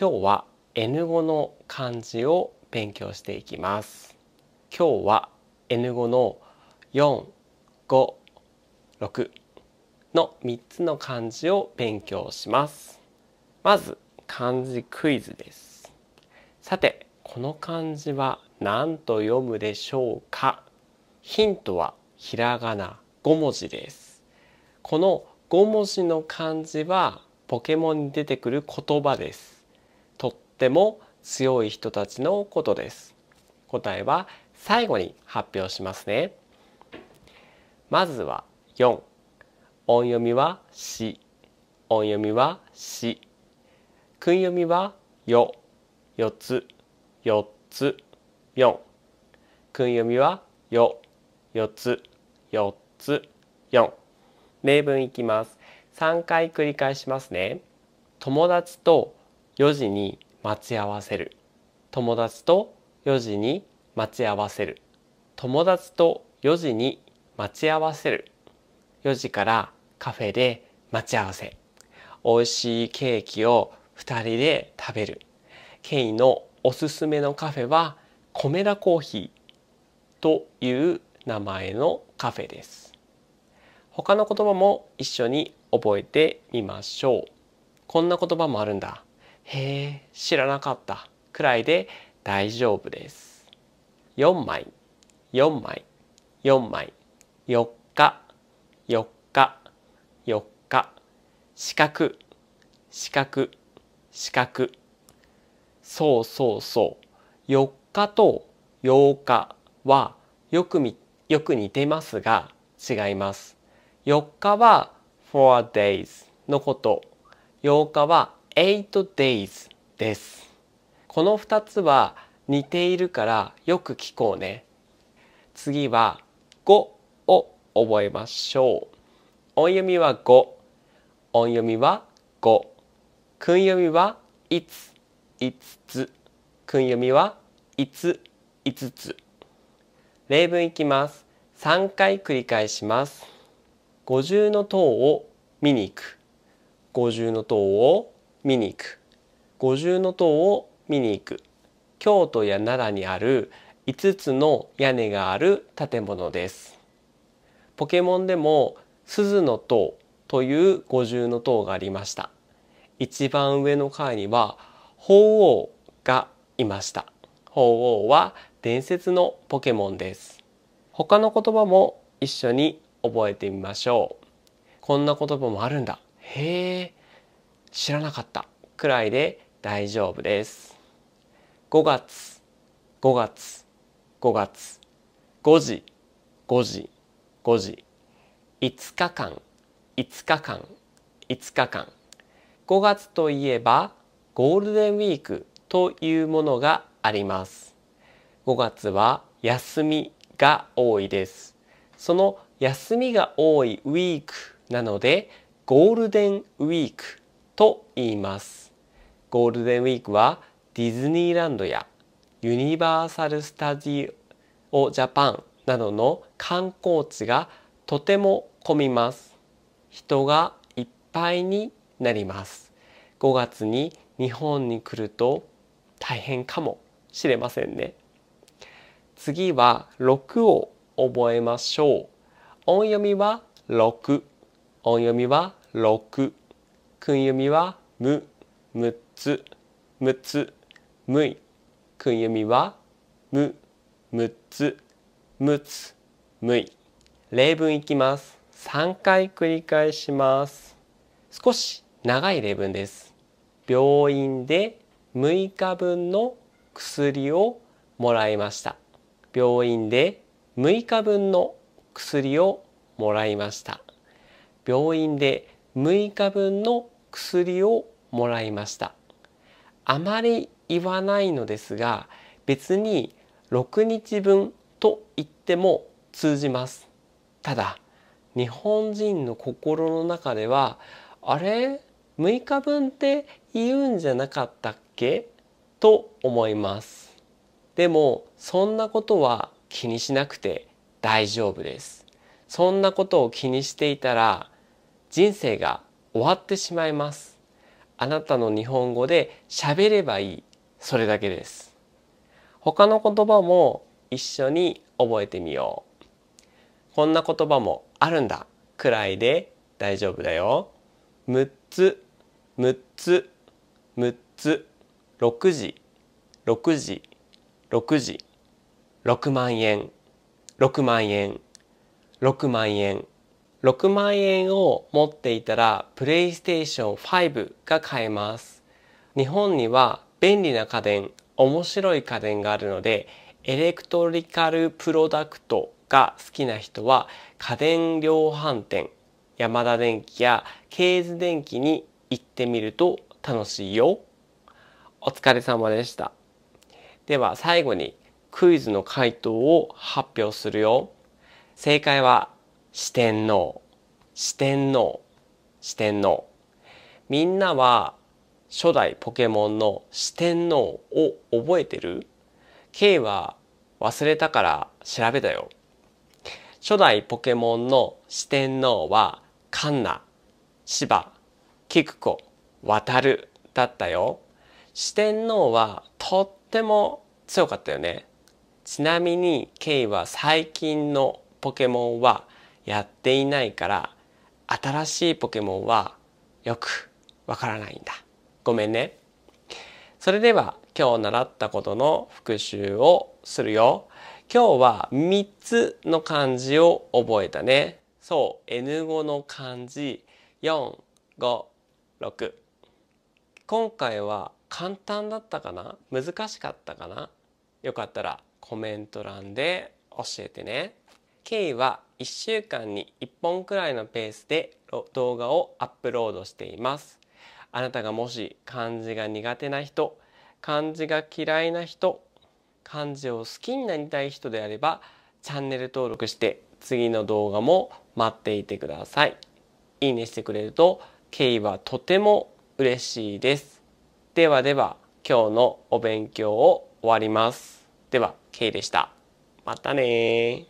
今日は N5 の漢字を勉強していきます今日は N5 の456の3つの漢字を勉強しますまず漢字クイズですさてこの漢字は何と読むでしょうかヒントはひらがな5文字ですこの5文字の漢字はポケモンに出てくる言葉ですっても強い人たちのことです答えは最後に発表しますねまずは4音読みは「し」音読みは「し」訓読みは「よ」4つ4つ4訓読みは「よ」4つ4つ4例文いきます3回繰り返しますね友達と4時に待ち合わせる友達と4時に待ち合わせる友達と4時に待ち合わせる4時からカフェで待ち合わせ美味しいケーキを2人で食べるケイのおすすめのカフェは米田コーヒーという名前のカフェです他の言葉も一緒に覚えてみましょうこんな言葉もあるんだへえ知らなかったくらいで大丈夫です。4枚4枚4枚4日4日4日四角四角四角そうそうそう4日と8日はよくみよく似てますが違います。4日は4 days のこと8日は8 days です。この二つは似ているからよく聞こうね。次は五を覚えましょう。音読みは五、音読みは五、訓読みはいつ、いつつ。訓読みはいつ、いつつ。例文いきます。三回繰り返します。五重の塔を見に行く。五重の塔を見に行く五重塔を見に行く京都や奈良にある5つの屋根がある建物ですポケモンでも鈴の塔という五重塔がありました一番上の階には鳳凰がいました鳳凰は伝説のポケモンです他の言葉も一緒に覚えてみましょうこんな言葉もあるんだへえ知らなかったくらいで大丈夫です。5月5月5月5時5時5時5日間5日間5日間5月といえばゴールデンウィークというものがあります5月は休みが多いですその休みが多いウィークなのでゴールデンウィークと言いますゴールデンウィークはディズニーランドやユニバーサル・スタジオ・ジャパンなどの観光地がとても混みます人がいっぱいになります5月に日本に来ると大変かもしれませんね次は6を覚えましょう音読みは6音読みは6訓読みはむ、むつ、むつ、むい。訓読みはむ、むつ、むつ、むい。例文いきます。3回繰り返します。少し長い例文です。病院で6日分の薬をもらいました。病院で6日分の薬をもらいました。病院で6日分の薬をもらいましたあまり言わないのですが別に6日分と言っても通じますただ日本人の心の中ではあれ6日分って言うんじゃなかったっけと思いますでもそんなことは気にしなくて大丈夫ですそんなことを気にしていたら人生が終わってしまいます。あなたの日本語で喋ればいい。それだけです。他の言葉も一緒に覚えてみよう。こんな言葉もあるんだくらいで大丈夫だよ。6つ、6つ、6つ、6時、6時、6時、6万円、6万円、6万円。6万円を持っていたらプレイステーション5が買えます日本には便利な家電面白い家電があるのでエレクトリカルプロダクトが好きな人は家電量販店ヤマダ電機やケーズ電機に行ってみると楽しいよお疲れ様でしたでは最後にクイズの回答を発表するよ正解は四天王四天王四天王みんなは初代ポケモンの四天王を覚えてる ?K は忘れたから調べたよ。初代ポケモンの四天王はカンナ、シバ、キクコ、ワタルだったよ。四天王はとっても強かったよね。ちなみに K は最近のポケモンはやっていないから新しいポケモンはよくわからないんだごめんねそれでは今日習ったことの復習をするよ今日は3つの漢字を覚えたねそう N5 の漢字456今回は簡単だったかな難しかったかなよかったらコメント欄で教えてね。K は1週間に1本くらいのペースで動画をアップロードしています。あなたがもし漢字が苦手な人、漢字が嫌いな人、漢字を好きになりたい人であればチャンネル登録して次の動画も待っていてください。いいねしてくれると敬意はとても嬉しいです。ではでは今日のお勉強を終わります。では、K でした。またね